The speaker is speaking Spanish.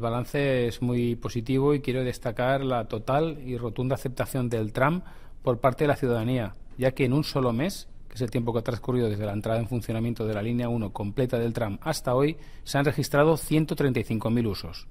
El balance es muy positivo y quiero destacar la total y rotunda aceptación del tram por parte de la ciudadanía, ya que en un solo mes, que es el tiempo que ha transcurrido desde la entrada en funcionamiento de la línea 1 completa del tram hasta hoy, se han registrado 135.000 usos.